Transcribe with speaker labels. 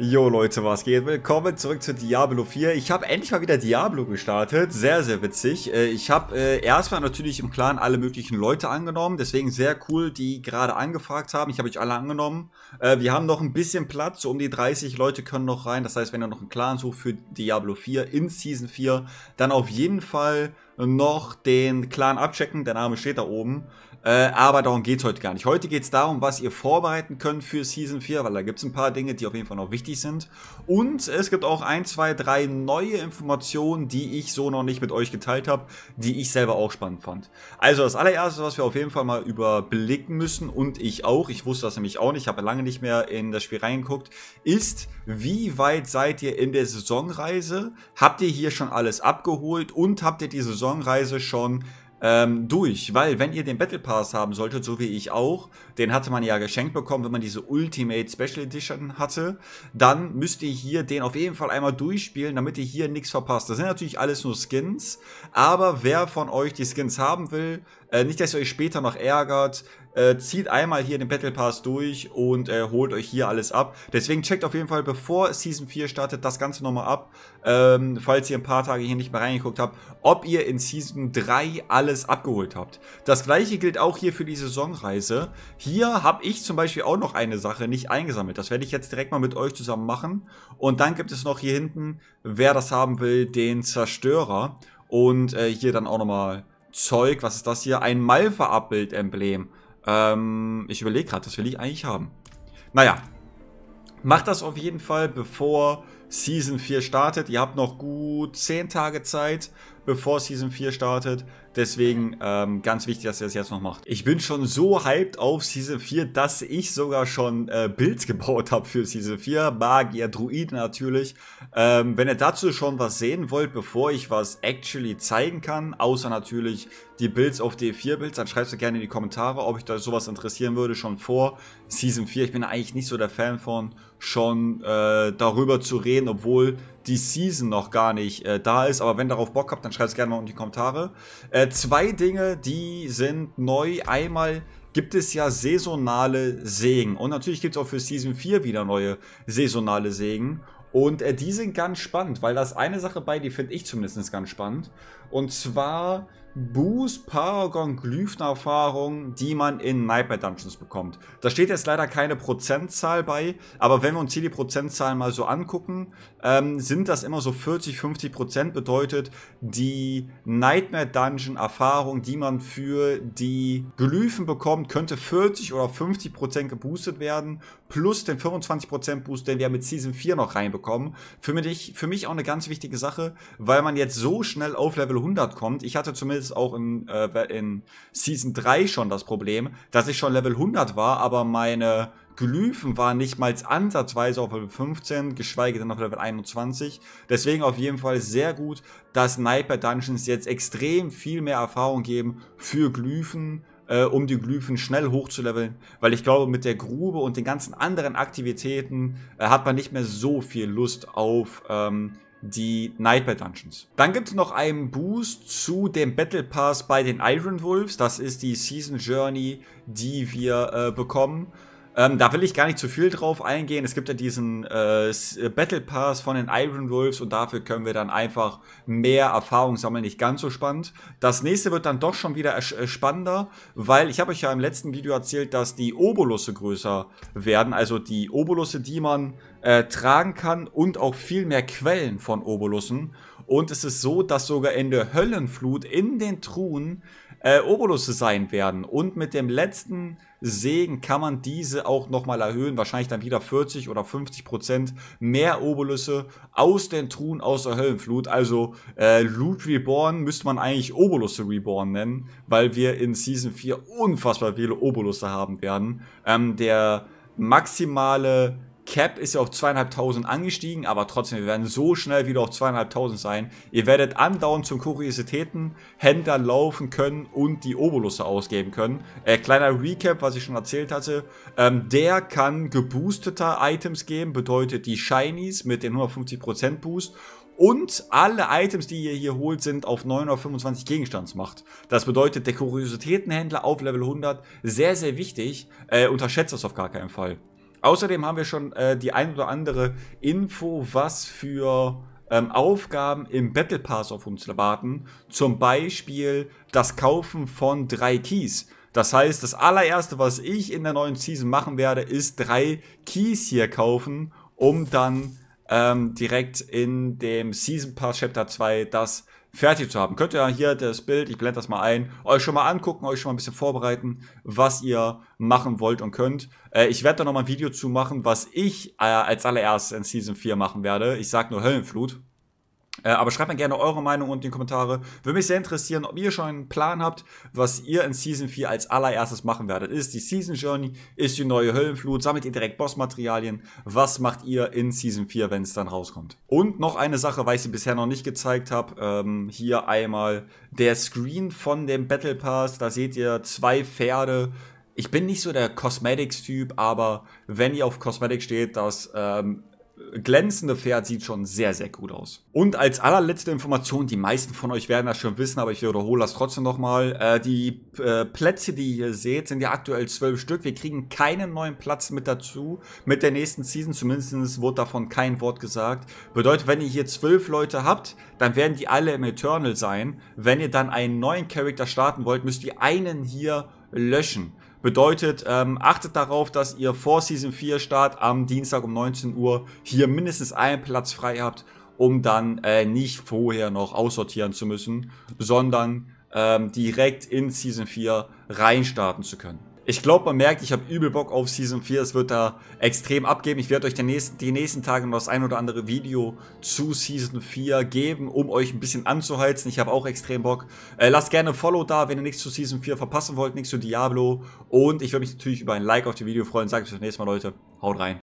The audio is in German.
Speaker 1: Jo Leute, was geht? Willkommen zurück zu Diablo 4. Ich habe endlich mal wieder Diablo gestartet. Sehr, sehr witzig. Äh, ich habe äh, erstmal natürlich im Clan alle möglichen Leute angenommen. Deswegen sehr cool, die gerade angefragt haben. Ich habe euch alle angenommen. Äh, wir haben noch ein bisschen Platz. So um die 30 Leute können noch rein. Das heißt, wenn ihr noch einen Clan sucht für Diablo 4 in Season 4, dann auf jeden Fall noch den Clan abchecken. Der Name steht da oben. Äh, aber darum geht es heute gar nicht. Heute geht es darum, was ihr vorbereiten könnt für Season 4, weil da gibt es ein paar Dinge, die auf jeden Fall noch wichtig sind. Und es gibt auch ein, zwei, drei neue Informationen, die ich so noch nicht mit euch geteilt habe, die ich selber auch spannend fand. Also das allererste, was wir auf jeden Fall mal überblicken müssen und ich auch, ich wusste das nämlich auch nicht, ich habe lange nicht mehr in das Spiel reingeguckt, ist, wie weit seid ihr in der Saisonreise? Habt ihr hier schon alles abgeholt und habt ihr die Saison Saisonreise schon ähm, durch, weil wenn ihr den Battle Pass haben solltet, so wie ich auch, den hatte man ja geschenkt bekommen, wenn man diese Ultimate Special Edition hatte, dann müsst ihr hier den auf jeden Fall einmal durchspielen, damit ihr hier nichts verpasst. Das sind natürlich alles nur Skins, aber wer von euch die Skins haben will, äh, nicht, dass ihr euch später noch ärgert, äh, zieht einmal hier den Battle Pass durch und äh, holt euch hier alles ab. Deswegen checkt auf jeden Fall, bevor Season 4 startet, das Ganze nochmal ab, ähm, falls ihr ein paar Tage hier nicht mehr reingeguckt habt, ob ihr in Season 3 alles abgeholt habt. Das gleiche gilt auch hier für die Saisonreise. Hier habe ich zum Beispiel auch noch eine Sache nicht eingesammelt. Das werde ich jetzt direkt mal mit euch zusammen machen. Und dann gibt es noch hier hinten, wer das haben will, den Zerstörer. Und äh, hier dann auch nochmal Zeug, was ist das hier? Ein Malfa-Abbild-Emblem. Ähm, ich überlege gerade, das will ich eigentlich haben. Naja, macht das auf jeden Fall, bevor Season 4 startet. Ihr habt noch gut 10 Tage Zeit, bevor Season 4 startet. Deswegen ähm, ganz wichtig, dass ihr das jetzt noch macht. Ich bin schon so hyped auf Season 4, dass ich sogar schon äh, Builds gebaut habe für Season 4. Magier, Druiden natürlich. Ähm, wenn ihr dazu schon was sehen wollt, bevor ich was actually zeigen kann, außer natürlich die Builds auf D4-Builds, dann schreibt es gerne in die Kommentare, ob ich da sowas interessieren würde, schon vor Season 4. Ich bin eigentlich nicht so der Fan von, schon äh, darüber zu reden reden, obwohl die Season noch gar nicht äh, da ist. Aber wenn darauf Bock habt, dann schreibt es gerne mal in die Kommentare. Äh, zwei Dinge, die sind neu. Einmal gibt es ja saisonale Segen. Und natürlich gibt es auch für Season 4 wieder neue saisonale Segen. Und äh, die sind ganz spannend, weil das eine Sache bei, die finde ich zumindest ganz spannend. Und zwar Boost Paragon Glyphen-Erfahrung, die man in Nightmare Dungeons bekommt. Da steht jetzt leider keine Prozentzahl bei, aber wenn wir uns hier die Prozentzahlen mal so angucken, ähm, sind das immer so 40, 50 Prozent, bedeutet die Nightmare Dungeon-Erfahrung, die man für die Glyphen bekommt, könnte 40 oder 50 Prozent geboostet werden, plus den 25 Prozent Boost, den wir mit Season 4 noch reinbekommen. Für mich, für mich auch eine ganz wichtige Sache, weil man jetzt so schnell auf Level 100 kommt. Ich hatte zumindest es auch in, äh, in Season 3 schon das Problem, dass ich schon Level 100 war, aber meine Glyphen waren nicht mal ansatzweise auf Level 15, geschweige denn auf Level 21. Deswegen auf jeden Fall sehr gut, dass Sniper Dungeons jetzt extrem viel mehr Erfahrung geben für Glyphen, äh, um die Glyphen schnell hochzuleveln, weil ich glaube, mit der Grube und den ganzen anderen Aktivitäten äh, hat man nicht mehr so viel Lust auf ähm, die Nightmare Dungeons. Dann gibt es noch einen Boost zu dem Battle Pass bei den Iron Wolves. Das ist die Season Journey, die wir äh, bekommen. Ähm, da will ich gar nicht zu viel drauf eingehen. Es gibt ja diesen äh, äh, Battle Pass von den Iron Wolves und dafür können wir dann einfach mehr Erfahrung sammeln. Nicht ganz so spannend. Das nächste wird dann doch schon wieder äh, spannender, weil ich habe euch ja im letzten Video erzählt, dass die Obolusse größer werden. Also die Obolusse, die man äh, tragen kann und auch viel mehr Quellen von Obolussen. Und es ist so, dass sogar in der Höllenflut in den Truhen äh, Obolusse sein werden. Und mit dem letzten Segen kann man diese auch nochmal erhöhen. Wahrscheinlich dann wieder 40 oder 50 Prozent mehr Obolusse aus den Truhen aus der Höllenflut. Also äh, Loot Reborn müsste man eigentlich Obolusse Reborn nennen, weil wir in Season 4 unfassbar viele Obolusse haben werden. Ähm, der maximale Cap ist ja auf zweieinhalbtausend angestiegen, aber trotzdem, wir werden so schnell wieder auf zweieinhalbtausend sein. Ihr werdet andauernd zum Kuriositätenhändler laufen können und die Obolusse ausgeben können. Äh, kleiner Recap, was ich schon erzählt hatte. Ähm, der kann geboosteter Items geben, bedeutet die Shinies mit den 150% Boost und alle Items, die ihr hier holt, sind auf 925 Gegenstandsmacht. Das bedeutet, der Kuriositätenhändler auf Level 100, sehr, sehr wichtig. Äh, unterschätzt das auf gar keinen Fall. Außerdem haben wir schon äh, die ein oder andere Info, was für ähm, Aufgaben im Battle Pass auf uns warten. Zum Beispiel das Kaufen von drei Keys. Das heißt, das allererste, was ich in der neuen Season machen werde, ist drei Keys hier kaufen, um dann ähm, direkt in dem Season Pass Chapter 2 das fertig zu haben. Könnt ihr ja hier das Bild, ich blende das mal ein, euch schon mal angucken, euch schon mal ein bisschen vorbereiten, was ihr machen wollt und könnt. Äh, ich werde da nochmal ein Video zu machen, was ich äh, als allererstes in Season 4 machen werde. Ich sag nur Höllenflut, äh, aber schreibt mir gerne eure Meinung unten in die Kommentare. Würde mich sehr interessieren, ob ihr schon einen Plan habt, was ihr in Season 4 als allererstes machen werdet. Ist die Season Journey? Ist die neue Höllenflut? Sammelt ihr direkt Bossmaterialien? Was macht ihr in Season 4, wenn es dann rauskommt? Und noch eine Sache, weil ich sie bisher noch nicht gezeigt habe. Ähm, hier einmal der Screen von dem Battle Pass. Da seht ihr zwei Pferde. Ich bin nicht so der Cosmetics-Typ, aber wenn ihr auf Cosmetics steht, das ähm, glänzende Pferd sieht schon sehr, sehr gut aus. Und als allerletzte Information, die meisten von euch werden das schon wissen, aber ich wiederhole das trotzdem nochmal. Äh, die äh, Plätze, die ihr seht, sind ja aktuell zwölf Stück. Wir kriegen keinen neuen Platz mit dazu mit der nächsten Season. Zumindest wurde davon kein Wort gesagt. Bedeutet, wenn ihr hier zwölf Leute habt, dann werden die alle im Eternal sein. Wenn ihr dann einen neuen Charakter starten wollt, müsst ihr einen hier löschen. Bedeutet, ähm, achtet darauf, dass ihr vor Season 4 Start am Dienstag um 19 Uhr hier mindestens einen Platz frei habt, um dann äh, nicht vorher noch aussortieren zu müssen, sondern ähm, direkt in Season 4 reinstarten zu können. Ich glaube, man merkt, ich habe übel Bock auf Season 4. Es wird da extrem abgeben. Ich werde euch nächsten, die nächsten Tage noch das ein oder andere Video zu Season 4 geben, um euch ein bisschen anzuheizen. Ich habe auch extrem Bock. Äh, lasst gerne ein Follow da, wenn ihr nichts zu Season 4 verpassen wollt, nichts zu Diablo. Und ich würde mich natürlich über ein Like auf dem Video freuen. Sage ich euch das nächste Mal, Leute. Haut rein.